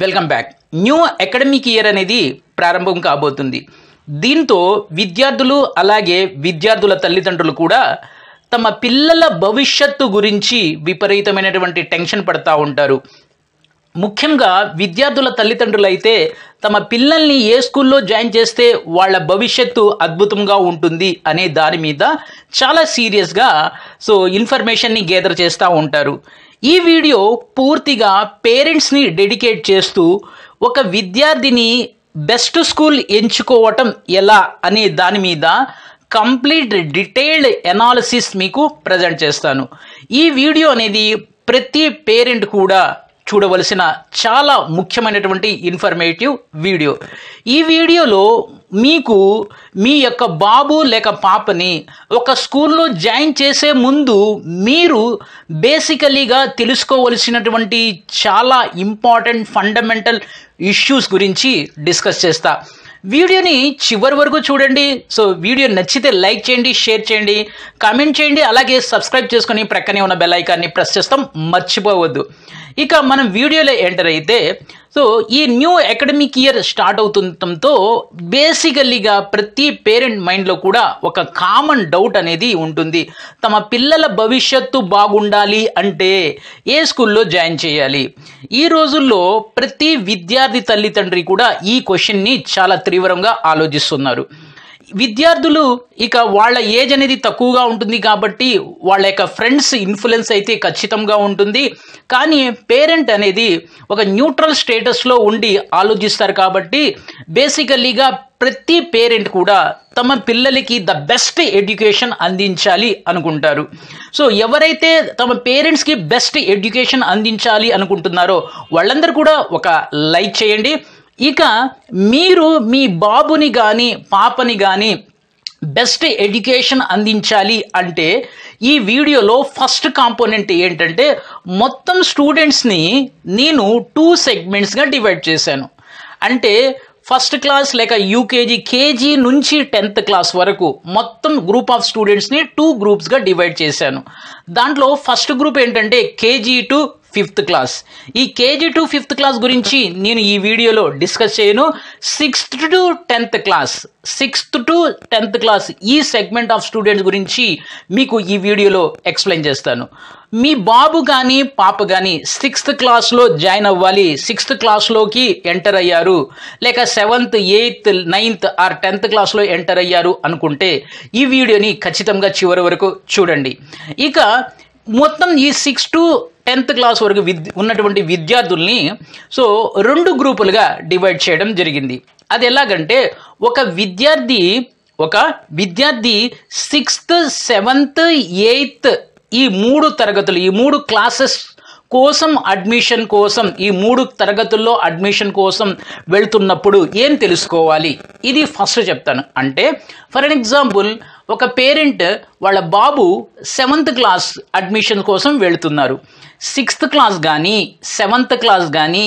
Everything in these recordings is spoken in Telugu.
welcome back new academic year అనేది ప్రారంభం కాబోతుంది దీంతో విద్యార్థులు అలాగే విద్యార్థుల తల్లిదండ్రులు కూడా తమ పిల్లల భవిష్యత్తు గురించి విపరీతమైనటువంటి టెన్షన్ పడతా ఉంటారు ముఖ్యంగా విద్యార్థుల తల్లిదండ్రులు అయితే తమ పిల్లల్ని ఏ స్కూల్లో జాయిన్ చేస్తే వాళ్ళ భవిష్యత్తు అద్భుతంగా ఉంటుంది అనే దాని మీద చాలా సీరియస్గా సో ఇన్ఫర్మేషన్ని గేదర్ చేస్తూ ఉంటారు ఈ వీడియో పూర్తిగా పేరెంట్స్ని డెడికేట్ చేస్తూ ఒక విద్యార్థిని బెస్ట్ స్కూల్ ఎంచుకోవటం ఎలా అనే దాని మీద కంప్లీట్ డీటెయిల్డ్ ఎనాలిసిస్ మీకు ప్రజెంట్ చేస్తాను ఈ వీడియో అనేది ప్రతి పేరెంట్ కూడా చూడవలసిన చాలా ముఖ్యమైనటువంటి ఇన్ఫర్మేటివ్ వీడియో ఈ వీడియోలో మీకు మీ యొక్క బాబు లేక పాపని ఒక స్కూల్లో జాయిన్ చేసే ముందు మీరు బేసికలీగా తెలుసుకోవలసినటువంటి చాలా ఇంపార్టెంట్ ఫండమెంటల్ ఇష్యూస్ గురించి డిస్కస్ చేస్తా వీడియోని చివరి వరకు చూడండి సో వీడియో నచ్చితే లైక్ చేయండి షేర్ చేయండి కామెంట్ చేయండి అలాగే సబ్స్క్రైబ్ చేసుకుని ప్రక్కనే ఉన్న బెల్ ఐకాన్ని ప్రెస్ చేస్తాం మర్చిపోవద్దు ఇక మనం వీడియోలో ఎంటర్ అయితే సో ఈ న్యూ అకాడమిక్ ఇయర్ స్టార్ట్ అవుతుండటంతో బేసికల్లీగా ప్రతి పేరెంట్ మైండ్లో కూడా ఒక కామన్ డౌట్ అనేది ఉంటుంది తమ పిల్లల భవిష్యత్తు బాగుండాలి అంటే ఏ స్కూల్లో జాయిన్ చేయాలి ఈ రోజుల్లో ప్రతి విద్యార్థి తల్లిదండ్రి కూడా ఈ క్వశ్చన్ని చాలా తీవ్రంగా ఆలోచిస్తున్నారు విద్యార్థులు ఇక వాళ్ళ ఏజ్ అనేది తక్కువగా ఉంటుంది కాబట్టి వాళ్ళ యొక్క ఫ్రెండ్స్ ఇన్ఫ్లుయెన్స్ అయితే ఖచ్చితంగా ఉంటుంది కానీ పేరెంట్ అనేది ఒక న్యూట్రల్ స్టేటస్లో ఉండి ఆలోచిస్తారు కాబట్టి బేసికలీగా ప్రతి పేరెంట్ కూడా తమ పిల్లలకి ద బెస్ట్ ఎడ్యుకేషన్ అందించాలి అనుకుంటారు సో ఎవరైతే తమ పేరెంట్స్కి బెస్ట్ ఎడ్యుకేషన్ అందించాలి అనుకుంటున్నారో వాళ్ళందరూ కూడా ఒక లైక్ చేయండి ఇక మీరు మీ బాబుని కానీ పాపని కానీ బెస్ట్ ఎడ్యుకేషన్ అందించాలి అంటే ఈ వీడియోలో ఫస్ట్ కాంపోనెంట్ ఏంటంటే మొత్తం స్టూడెంట్స్ని నేను టూ సెగ్మెంట్స్గా డివైడ్ చేశాను అంటే ఫస్ట్ క్లాస్ లేక యూకేజీ కేజీ నుంచి టెన్త్ క్లాస్ వరకు మొత్తం గ్రూప్ ఆఫ్ స్టూడెంట్స్ని టూ గ్రూప్స్గా డివైడ్ చేశాను దాంట్లో ఫస్ట్ గ్రూప్ ఏంటంటే కేజీ టు ఫిఫ్త్ క్లాస్ ఈ కేజీ టు ఫిఫ్త్ క్లాస్ గురించి నేను ఈ వీడియోలో డిస్కస్ చేయను sixth to tenth class sixth to tenth class ఈ సెగ్మెంట్ ఆఫ్ స్టూడెంట్స్ గురించి మీకు ఈ వీడియోలో ఎక్స్ప్లెయిన్ చేస్తాను మీ బాబు కానీ పాప కానీ సిక్స్త్ క్లాస్లో జాయిన్ అవ్వాలి సిక్స్త్ క్లాస్లోకి ఎంటర్ అయ్యారు లేక seventh eighth ninth or tenth క్లాస్లో ఎంటర్ అయ్యారు అనుకుంటే ఈ వీడియోని ఖచ్చితంగా చివరి వరకు చూడండి ఇక మొత్తం ఈ సిక్స్ టు టెన్త్ క్లాస్ వరకు విద్య ఉన్నటువంటి విద్యార్థుల్ని సో రెండు గ్రూపులుగా డివైడ్ చేయడం జరిగింది అది ఎలాగంటే ఒక విద్యార్థి ఒక విద్యార్థి సిక్స్త్ సెవెంత్ ఎయిత్ ఈ మూడు తరగతులు ఈ మూడు క్లాసెస్ కోసం అడ్మిషన్ కోసం ఈ మూడు తరగతుల్లో అడ్మిషన్ కోసం వెళ్తున్నప్పుడు ఏం తెలుసుకోవాలి ఇది ఫస్ట్ చెప్తాను అంటే ఫర్ అన్ ఎగ్జాంపుల్ ఒక పేరెంట్ వాళ్ళ బాబు సెవెంత్ క్లాస్ అడ్మిషన్ కోసం వెళుతున్నారు సిక్స్త్ క్లాస్ కానీ సెవెంత్ క్లాస్ కానీ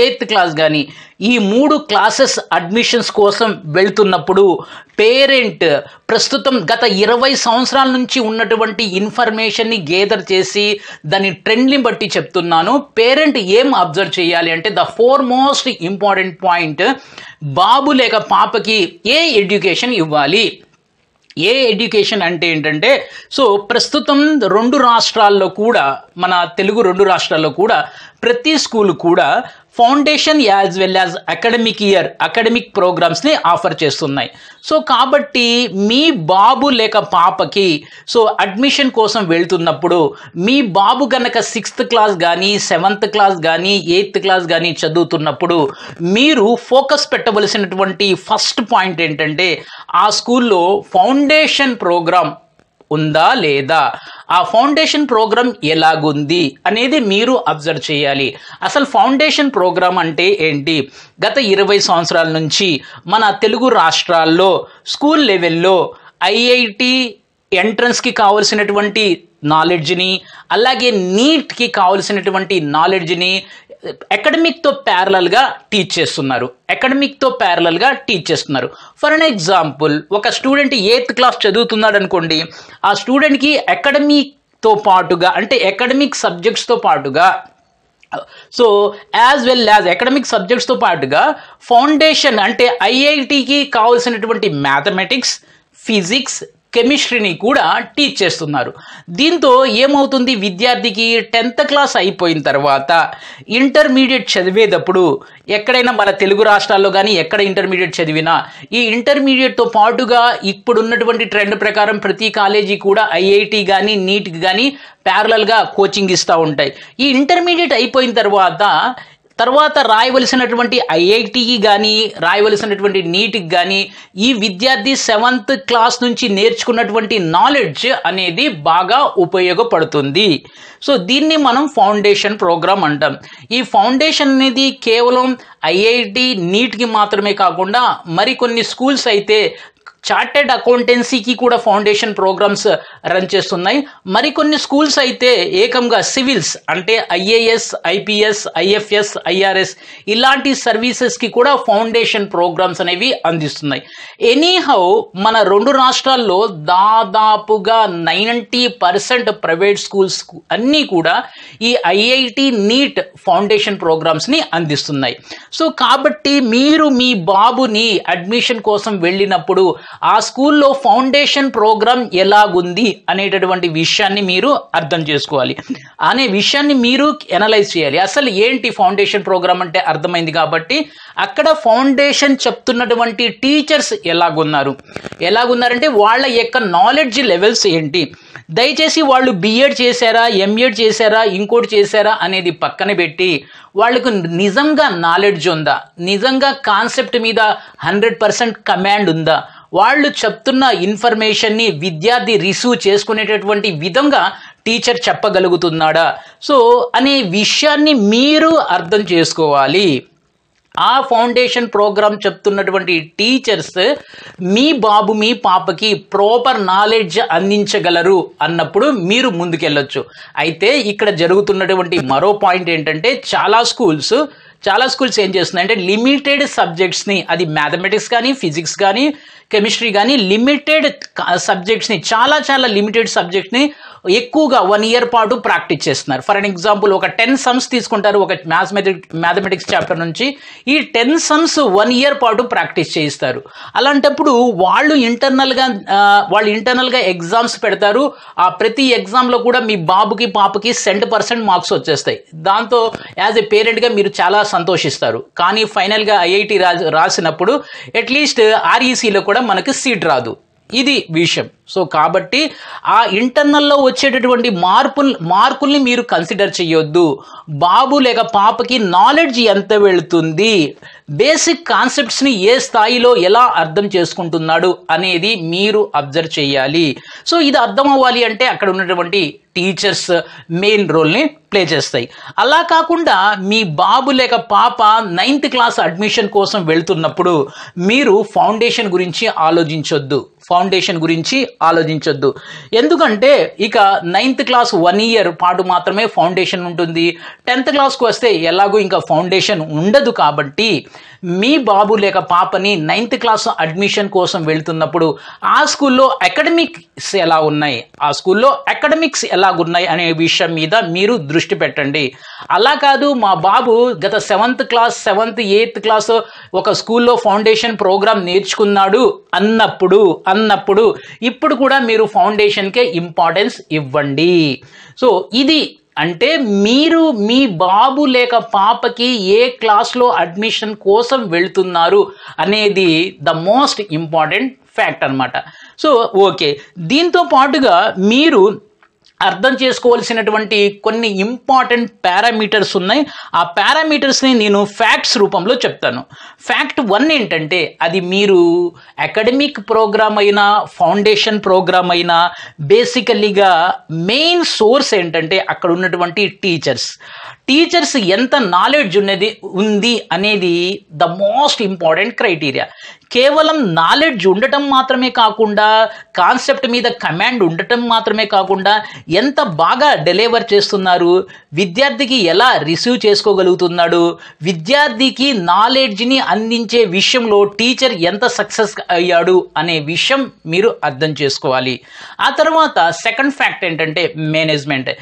ఎయిత్ క్లాస్ కానీ ఈ మూడు క్లాసెస్ అడ్మిషన్స్ కోసం వెళ్తున్నప్పుడు పేరెంట్ ప్రస్తుతం గత ఇరవై సంవత్సరాల నుంచి ఉన్నటువంటి ఇన్ఫర్మేషన్ని గేదర్ చేసి దాని ట్రెండ్ని బట్టి చెప్తున్నాను పేరెంట్ ఏం అబ్జర్వ్ చేయాలి అంటే the four most important point బాబు లేక పాపకి ఏ ఎడ్యుకేషన్ ఇవ్వాలి ఏ ఎడ్యుకేషన్ అంటే ఏంటంటే సో ప్రస్తుతం రెండు రాష్ట్రాల్లో కూడా మన తెలుగు రెండు రాష్ట్రాల్లో కూడా ప్రతి స్కూల్ కూడా foundation as well as academic year academic ప్రోగ్రామ్స్ని ఆఫర్ చేస్తున్నాయి సో కాబట్టి మీ బాబు లేక పాపకి సో అడ్మిషన్ కోసం వెళ్తున్నప్పుడు మీ బాబు కనుక సిక్స్త్ క్లాస్ కానీ సెవెంత్ క్లాస్ కానీ ఎయిత్ క్లాస్ కానీ చదువుతున్నప్పుడు మీరు ఫోకస్ పెట్టవలసినటువంటి ఫస్ట్ పాయింట్ ఏంటంటే ఆ స్కూల్లో ఫౌండేషన్ ప్రోగ్రామ్ ఉందా లేదా ఆ ఫౌండేషన్ ప్రోగ్రామ్ ఎలాగుంది అనేది మీరు అబ్జర్వ్ చేయాలి అసలు ఫౌండేషన్ ప్రోగ్రామ్ అంటే ఏంటి గత ఇరవై సంవత్సరాల నుంచి మన తెలుగు రాష్ట్రాల్లో స్కూల్ లెవెల్లో ఐఐటి ఎంట్రన్స్కి కావలసినటువంటి నాలెడ్జ్ని అలాగే నీట్కి కావలసినటువంటి నాలెడ్జ్ని అకాడమిక్తో ప్యారలల్గా టీచ్ చేస్తున్నారు అకాడమిక్తో ప్యారలల్గా టీచ్ చేస్తున్నారు ఫర్ అన్ ఎగ్జాంపుల్ ఒక స్టూడెంట్ ఎయిత్ క్లాస్ చదువుతున్నాడు అనుకోండి ఆ స్టూడెంట్కి అకాడమిక్తో పాటుగా అంటే అకాడమిక్ సబ్జెక్ట్స్తో పాటుగా so as well as academic సబ్జెక్ట్స్తో పాటుగా ఫౌండేషన్ అంటే ఐఐటికి కావాల్సినటువంటి మ్యాథమెటిక్స్ ఫిజిక్స్ కెమిస్ట్రీని కూడా టీచ్ చేస్తున్నారు దీంతో ఏమవుతుంది విద్యార్థికి టెన్త్ క్లాస్ అయిపోయిన తర్వాత ఇంటర్మీడియట్ చదివేటప్పుడు ఎక్కడైనా మన తెలుగు రాష్ట్రాల్లో కానీ ఎక్కడ ఇంటర్మీడియట్ చదివినా ఈ ఇంటర్మీడియట్తో పాటుగా ఇప్పుడున్నటువంటి ట్రెండ్ ప్రకారం ప్రతి కాలేజీ కూడా ఐఐటి కానీ నీట్ కానీ ప్యారలల్గా కోచింగ్ ఇస్తూ ఉంటాయి ఈ ఇంటర్మీడియట్ అయిపోయిన తర్వాత తర్వాత రాయవలసినటువంటి ఐఐటికి కానీ రాయవలసినటువంటి నీటికి కానీ ఈ విద్యార్థి సెవెంత్ క్లాస్ నుంచి నేర్చుకున్నటువంటి నాలెడ్జ్ అనేది బాగా ఉపయోగపడుతుంది సో దీన్ని మనం ఫౌండేషన్ ప్రోగ్రామ్ అంటాం ఈ ఫౌండేషన్ అనేది కేవలం ఐఐటి నీట్కి మాత్రమే కాకుండా మరికొన్ని స్కూల్స్ అయితే చార్టెడ్ అకౌంటెన్సీకి కూడా ఫౌండేషన్ ప్రోగ్రామ్స్ రన్ చేస్తున్నాయి మరికొన్ని స్కూల్స్ అయితే ఏకంగా సివిల్స్ అంటే ఐఏఎస్ ఐపీఎస్ ఐఎఫ్ఎస్ ఐఆర్ఎస్ ఇలాంటి సర్వీసెస్కి కూడా ఫౌండేషన్ ప్రోగ్రామ్స్ అనేవి అందిస్తున్నాయి ఎనీహౌ మన రెండు రాష్ట్రాల్లో దాదాపుగా నైంటీ పర్సెంట్ ప్రైవేట్ స్కూల్స్ అన్నీ కూడా ఈ ఐఐటి నీట్ ఫౌండేషన్ ప్రోగ్రామ్స్ని అందిస్తున్నాయి సో కాబట్టి మీరు మీ బాబుని అడ్మిషన్ కోసం వెళ్ళినప్పుడు ఆ స్కూల్లో ఫౌండేషన్ ప్రోగ్రామ్ ఎలాగుంది అనేటటువంటి విషయాన్ని మీరు అర్థం చేసుకోవాలి అనే విషయాన్ని మీరు ఎనలైజ్ చేయాలి అసలు ఏంటి ఫౌండేషన్ ప్రోగ్రామ్ అంటే అర్థమైంది కాబట్టి అక్కడ ఫౌండేషన్ చెప్తున్నటువంటి టీచర్స్ ఎలాగున్నారు ఎలాగున్నారంటే వాళ్ళ యొక్క నాలెడ్జ్ లెవెల్స్ ఏంటి దయచేసి వాళ్ళు బిఎడ్ చేశారా ఎంఏడ్ చేశారా ఇంకోటి చేశారా అనేది పక్కన పెట్టి వాళ్ళకు నిజంగా నాలెడ్జ్ ఉందా నిజంగా కాన్సెప్ట్ మీద హండ్రెడ్ పర్సెంట్ కమాండ్ ఉందా వాళ్ళు చెప్తున్న ఇన్ఫర్మేషన్ని విద్యార్థి రిసీవ్ చేసుకునేటటువంటి విధంగా టీచర్ చెప్పగలుగుతున్నాడా సో అనే విషయాన్ని మీరు అర్థం చేసుకోవాలి ఆ ఫౌండేషన్ ప్రోగ్రామ్ చెప్తున్నటువంటి టీచర్స్ మీ బాబు మీ పాపకి ప్రాపర్ నాలెడ్జ్ అందించగలరు అన్నప్పుడు మీరు ముందుకెళ్ళొచ్చు అయితే ఇక్కడ జరుగుతున్నటువంటి మరో పాయింట్ ఏంటంటే చాలా స్కూల్స్ చాలా స్కూల్స్ చేంజ్ చేస్తున్నాయి అంటే లిమిటెడ్ సబ్జెక్ట్స్ ని అది మ్యాథమెటిక్స్ గాని ఫిజిక్స్ గాని కెమిస్ట్రీ గాని లిమిటెడ్ సబ్జెక్ట్స్ ని చాలా చాలా లిమిటెడ్ సబ్జెక్ట్ ని ఎక్కువగా వన్ ఇయర్ పాటు ప్రాక్టీస్ చేస్తున్నారు ఫర్ అన్ ఎగ్జాంపుల్ ఒక టెన్ సమ్స్ తీసుకుంటారు ఒక మ్యాథమెటిక్ మ్యాథమెటిక్స్ చాప్టర్ నుంచి ఈ టెన్ సమ్స్ వన్ ఇయర్ పాటు ప్రాక్టీస్ చేయిస్తారు అలాంటప్పుడు వాళ్ళు ఇంటర్నల్గా వాళ్ళు ఇంటర్నల్గా ఎగ్జామ్స్ పెడతారు ఆ ప్రతి ఎగ్జామ్లో కూడా మీ బాబుకి పాపకి సెంట్ పర్సెంట్ మార్క్స్ వచ్చేస్తాయి దాంతో యాజ్ ఎ పేరెంట్గా మీరు చాలా సంతోషిస్తారు కానీ ఫైనల్గా ఐఐటి రాసినప్పుడు అట్లీస్ట్ ఆర్ఈసీలో e కూడా మనకు సీట్ రాదు ఇది విషయం సో కాబట్టి ఆ ఇంటర్నల్లో వచ్చేటటువంటి మార్పు మార్కుల్ని మీరు కన్సిడర్ చేయొద్దు బాబు లేక పాపకి నాలెడ్జ్ ఎంత వెళుతుంది బేసిక్ కాన్సెప్ట్స్ని ఏ స్థాయిలో ఎలా అర్థం చేసుకుంటున్నాడు అనేది మీరు అబ్జర్వ్ చేయాలి సో ఇది అర్థం అవ్వాలి అంటే అక్కడ ఉన్నటువంటి టీచర్స్ మెయిన్ రోల్ని ప్లే చేస్తాయి అలా కాకుండా మీ బాబు లేక పాప నైన్త్ క్లాస్ అడ్మిషన్ కోసం వెళ్తున్నప్పుడు మీరు ఫౌండేషన్ గురించి ఆలోచించొద్దు ఫౌండేషన్ గురించి ఆలోచించొద్దు ఎందుకంటే ఇక నైన్త్ క్లాస్ వన్ ఇయర్ పాటు మాత్రమే ఫౌండేషన్ ఉంటుంది టెన్త్ క్లాస్కి వస్తే ఎలాగో ఇంకా ఫౌండేషన్ ఉండదు కాబట్టి మీ బాబు లేక పాపని నైన్త్ క్లాస్ అడ్మిషన్ కోసం వెళ్తున్నప్పుడు ఆ స్కూల్లో అకాడమిక్స్ ఎలా ఉన్నాయి ఆ స్కూల్లో అకాడమిక్స్ ఎలాగున్నాయి అనే విషయం మీద మీరు దృష్టి పెట్టండి అలా కాదు మా బాబు గత seventh class seventh eighth class ఒక స్కూల్లో ఫౌండేషన్ ప్రోగ్రామ్ నేర్చుకున్నాడు అన్నప్పుడు అన్నప్పుడు ఇప్పుడు కూడా మీరు ఫౌండేషన్కే ఇంపార్టెన్స్ ఇవ్వండి సో ఇది అంటే మీరు మీ బాబు లేక పాపకి ఏ క్లాస్లో అడ్మిషన్ కోసం వెళ్తున్నారు అనేది ద మోస్ట్ ఇంపార్టెంట్ ఫ్యాక్ట్ అనమాట సో ఓకే దీంతో పాటుగా మీరు అర్థం చేసుకోవాల్సినటువంటి కొన్ని ఇంపార్టెంట్ పారామీటర్స్ ఉన్నాయి ఆ పారామీటర్స్ని నేను ఫ్యాక్ట్స్ రూపంలో చెప్తాను ఫ్యాక్ట్ వన్ ఏంటంటే అది మీరు అకాడమిక్ ప్రోగ్రామ్ అయినా ఫౌండేషన్ ప్రోగ్రామ్ అయినా బేసికలీగా మెయిన్ సోర్స్ ఏంటంటే అక్కడ ఉన్నటువంటి టీచర్స్ టీచర్స్ ఎంత నాలెడ్జ్ ఉన్నది ఉంది అనేది ద మోస్ట్ ఇంపార్టెంట్ క్రైటీరియా కేవలం నాలెడ్జ్ ఉండటం మాత్రమే కాకుండా కాన్సెప్ట్ మీద కమాండ్ ఉండటం మాత్రమే కాకుండా ఎంత బాగా డెలివర్ చేస్తున్నారు విద్యార్థికి ఎలా రిసీవ్ చేసుకోగలుగుతున్నాడు విద్యార్థికి నాలెడ్జ్ని అందించే విషయంలో టీచర్ ఎంత సక్సెస్ అయ్యాడు అనే విషయం మీరు అర్థం చేసుకోవాలి ఆ తర్వాత సెకండ్ ఫ్యాక్ట్ ఏంటంటే మేనేజ్మెంట్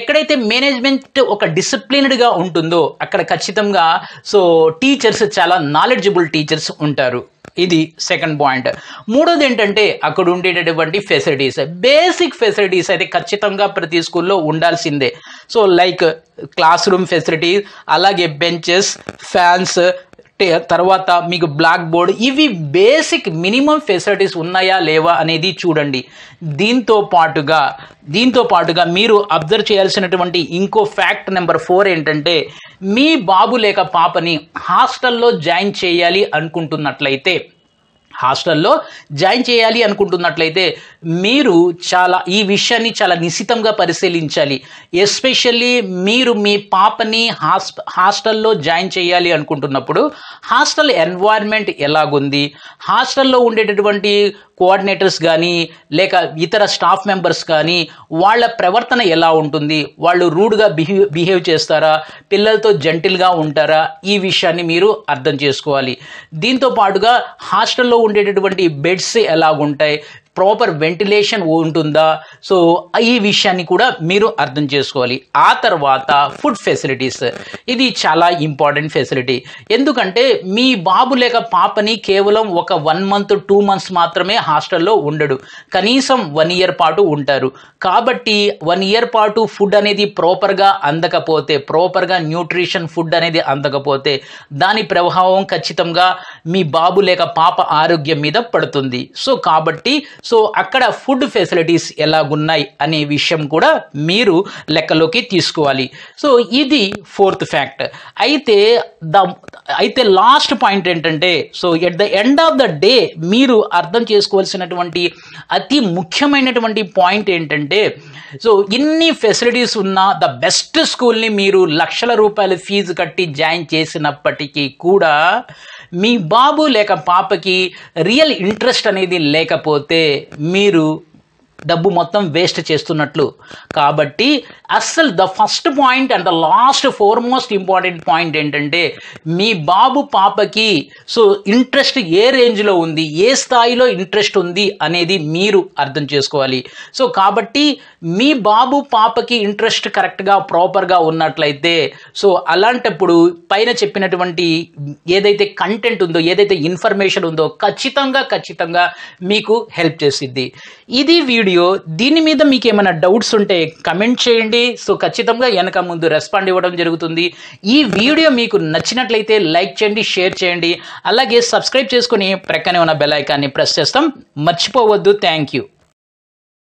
ఎక్కడైతే మేనేజ్మెంట్ ఒక డిసిప్లిన్ డిసిప్లినడ్గా ఉంటుందో అక్కడ ఖచ్చితంగా సో టీచర్స్ చాలా నాలెడ్జబుల్ టీచర్స్ ఉంటారు ఇది సెకండ్ పాయింట్ మూడోది ఏంటంటే అక్కడ ఉండేటటువంటి ఫెసిలిటీస్ బేసిక్ ఫెసిలిటీస్ అయితే ఖచ్చితంగా ప్రతి స్కూల్లో ఉండాల్సిందే so like class room facility అలాగే బెంచెస్ ఫ్యాన్స్ తర్వాత మీకు బ్లాక్ బోర్డ్ ఇవి బేసిక్ మినిమం ఫెసిలిటీస్ ఉన్నాయా లేవా అనేది చూడండి దీంతో పాటుగా దీంతో పాటుగా మీరు అబ్జర్వ్ చేయాల్సినటువంటి ఇంకో ఫ్యాక్ట్ నెంబర్ ఫోర్ ఏంటంటే మీ బాబు లేక పాపని హాస్టల్లో జాయిన్ చేయాలి అనుకుంటున్నట్లయితే హాస్టల్లో జాయిన్ చేయాలి అనుకుంటున్నట్లయితే మీరు చాలా ఈ విషయాన్ని చాలా నిశితంగా పరిశీలించాలి ఎస్పెషల్లీ మీరు మీ పాపని హాస్ హాస్టల్లో జాయిన్ చేయాలి అనుకుంటున్నప్పుడు హాస్టల్ ఎన్వైర్న్మెంట్ ఎలాగుంది హాస్టల్లో ఉండేటటువంటి కోఆర్డినేటర్స్ కానీ లేక ఇతర స్టాఫ్ మెంబర్స్ కానీ వాళ్ళ ప్రవర్తన ఎలా ఉంటుంది వాళ్ళు రూడ్గా బిహేవ్ బిహేవ్ చేస్తారా పిల్లలతో జంటిల్గా ఉంటారా ఈ విషయాన్ని మీరు అర్థం చేసుకోవాలి దీంతో పాటుగా హాస్టల్లో ఉండేటటువంటి బెడ్స్ ఎలాగుంటాయి ప్రాపర్ వెంటిలేషన్ ఉంటుందా సో ఈ విషయాన్ని కూడా మీరు అర్థం చేసుకోవాలి ఆ తర్వాత ఫుడ్ ఫెసిలిటీస్ ఇది చాలా ఇంపార్టెంట్ ఫెసిలిటీ ఎందుకంటే మీ బాబు లేక పాపని కేవలం ఒక వన్ మంత్ టూ మంత్స్ మాత్రమే హాస్టల్లో ఉండడు కనీసం వన్ ఇయర్ పాటు ఉంటారు కాబట్టి వన్ ఇయర్ పాటు ఫుడ్ అనేది ప్రాపర్గా అందకపోతే ప్రాపర్గా న్యూట్రిషన్ ఫుడ్ అనేది అందకపోతే దాని ప్రభావం ఖచ్చితంగా మీ బాబు లేక పాప ఆరోగ్యం మీద పడుతుంది సో కాబట్టి సో అక్కడ ఫుడ్ ఫెసిలిటీస్ ఎలాగున్నాయి అనే విషయం కూడా మీరు లెక్కలోకి తీసుకోవాలి సో ఇది ఫోర్త్ ఫ్యాక్ట్ అయితే ద అయితే లాస్ట్ పాయింట్ ఏంటంటే so at the end of the day మీరు అర్థం చేసుకోవాల్సినటువంటి అతి ముఖ్యమైనటువంటి పాయింట్ ఏంటంటే సో ఇన్ని ఫెసిలిటీస్ ఉన్న ద బెస్ట్ స్కూల్ని మీరు లక్షల రూపాయల ఫీజు కట్టి జాయిన్ చేసినప్పటికీ కూడా మీ బాబు లేక పాపకి రియల్ ఇంట్రెస్ట్ అనేది లేకపోతే మీరు డబ్బు మొత్తం వేస్ట్ చేస్తున్నట్లు కాబట్టి అస్సలు the first point and the last four most important point ఏంటంటే మీ బాబు పాపకి సో ఇంట్రెస్ట్ ఏ రేంజ్లో ఉంది ఏ స్థాయిలో ఇంట్రెస్ట్ ఉంది అనేది మీరు అర్థం చేసుకోవాలి సో కాబట్టి మీ బాబు పాపకి ఇంట్రెస్ట్ కరెక్ట్గా ప్రాపర్గా ఉన్నట్లయితే సో అలాంటప్పుడు పైన చెప్పినటువంటి ఏదైతే కంటెంట్ ఉందో ఏదైతే ఇన్ఫర్మేషన్ ఉందో ఖచ్చితంగా ఖచ్చితంగా మీకు హెల్ప్ చేసిద్ది ఇది వీడియో వీడియో దీని మీద మీకు ఏమైనా డౌట్స్ ఉంటే కమెంట్ చేయండి సో ఖచ్చితంగా వెనక ముందు రెస్పాండ్ ఇవ్వడం జరుగుతుంది ఈ వీడియో మీకు నచ్చినట్లయితే లైక్ చేయండి షేర్ చేయండి అలాగే సబ్స్క్రైబ్ చేసుకుని ప్రక్కనే ఉన్న బెల్ ఐకాన్ని ప్రెస్ చేస్తాం మర్చిపోవద్దు థ్యాంక్ యూ